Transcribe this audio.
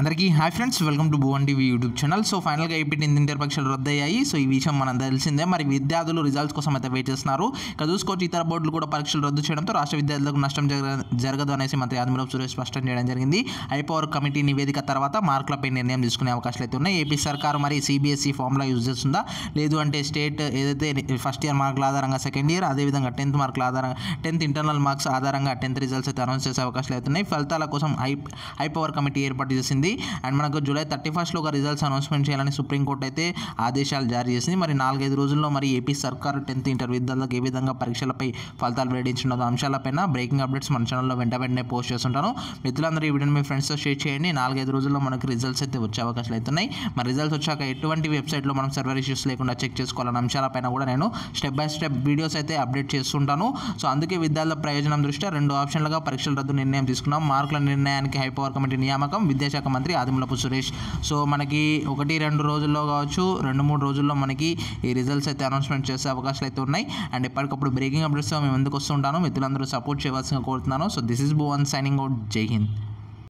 అందరికీ hi friends welcome to Bhuvan TV YouTube channel so ఫైనల్గా ఏపీటీ ఇంటర్ పరీక్షలు రద్దయ్యాయి సో ఈ విషయం మనం తెలిసిందే మరి విద్యార్థులు రిజల్ట్స్ కోసం అయితే వెయిట్ చేస్తున్నారు ఇక్కడ చూసుకోవచ్చు ఇతర బోర్డులు కూడా పరీక్షలు రద్దు చేయడంతో రాష్ట్ర విద్యార్థులకు నష్టం జరగదు అనేసి మంత్రి ఆదిమూలం సురేష్ స్పష్టం చేయడం జరిగింది హైపవర్ కమిటీ నివేదిక తర్వాత మార్కులపై నిర్ణయం తీసుకునే అవకాశాలు అయితే ఉన్నాయి ఏపీ సర్కారు మరి సిబిఎస్ఈ ఫామ్లా యూజ్ చేస్తుందా లేదు అంటే స్టేట్ ఏదైతే ఫస్ట్ ఇయర్ మార్కుల ఆధారంగా సెకండ్ ఇయర్ అదేవిధంగా టెన్త్ మార్కుల ఆధారంగా టెన్త్ ఇంటర్నల్ మార్క్స్ ఆధారంగా టెన్త్ రిజల్ట్స్ అయితే అనౌన్స్ చేసే అవకాశాలు అవుతున్నాయి ఫలితాల కోసం ఐ హైపవర్ కమిటీ ఏర్పాటు చేసింది ఉంది అండ్ మనకు జూలై థర్టీ ఫస్ట్లో ఒక రిజల్ట్స్ అనౌన్స్మెంట్ చేయాలని సుప్రీంకోర్టు అయితే ఆదేశాలు జారీ చేసింది మరి నాలుగైదు రోజుల్లో మరి ఏపీ సర్కార్ టెన్త్ ఇంటర్ విద్యార్థులకు ఏ విధంగా పరీక్షలపై ఫలితాలు వెల్లడించిన అంశాలపైన బ్రేకింగ్ అప్డేట్స్ మన ఛానల్లో వెంట వెంటనే పోస్ట్ చేస్తుంటాను మిత్రులందరూ ఈ వీడియోని మీ ఫ్రెండ్స్తో షేర్ చేయండి నాలుగైదు రోజుల్లో మనకు రిజల్ట్స్ అయితే వచ్చే అవకాశాలు అవుతున్నాయి మరి రిజల్ట్స్ వచ్చాక ఎటువంటి వెబ్సైట్లో మనం సర్వర్ ఇష్యూస్ లేకుండా చెక్ చేసుకోవాలన్న అంశాలపైన కూడా నేను స్టెప్ బై స్టెప్ వీడియోస్ అయితే అప్డేట్ చేస్తుంటాను సో అందుకే విద్యార్థుల ప్రయోజనం దృష్ట్యా రెండు ఆప్షన్లుగా పరీక్షల రద్దు నిర్ణయం తీసుకున్నాం మార్కుల నిర్ణయానికి హైపవర్ కమిటీ నియామకం విద్యాశాఖ మంత్రి ఆదిమూలపు సురేష్ సో మనకి ఒకటి రెండు రోజుల్లో కావచ్చు రెండు మూడు రోజుల్లో మనకి ఈ రిజల్ట్స్ అయితే అనౌన్స్మెంట్ చేసే అవకాశాలు అయితే ఉన్నాయి అండ్ ఎప్పటికప్పుడు బ్రేకింగ్ అప్డేట్స్ మేము ఎందుకు వస్తుంటాను మిత్రులందరూ సపోర్ట్ చేయవలసిన కోరుతున్నాను so this is Bhuvan signing out జై హింద్